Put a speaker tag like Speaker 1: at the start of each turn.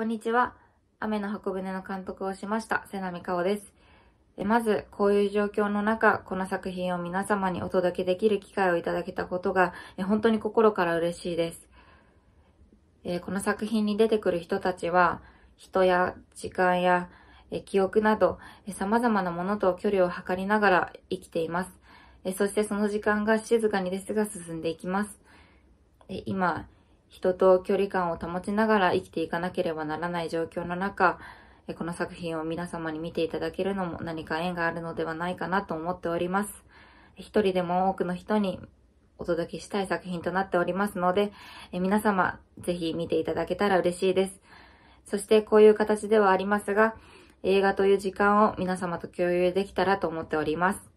Speaker 1: こんにちは。雨の箱舟の監督をしました、瀬波香央です。まず、こういう状況の中、この作品を皆様にお届けできる機会をいただけたことが、本当に心から嬉しいです。この作品に出てくる人たちは、人や時間や記憶など、様々なものと距離を測りながら生きています。そしてその時間が静かにですが進んでいきます。今、人と距離感を保ちながら生きていかなければならない状況の中、この作品を皆様に見ていただけるのも何か縁があるのではないかなと思っております。一人でも多くの人にお届けしたい作品となっておりますので、皆様ぜひ見ていただけたら嬉しいです。そしてこういう形ではありますが、映画という時間を皆様と共有できたらと思っております。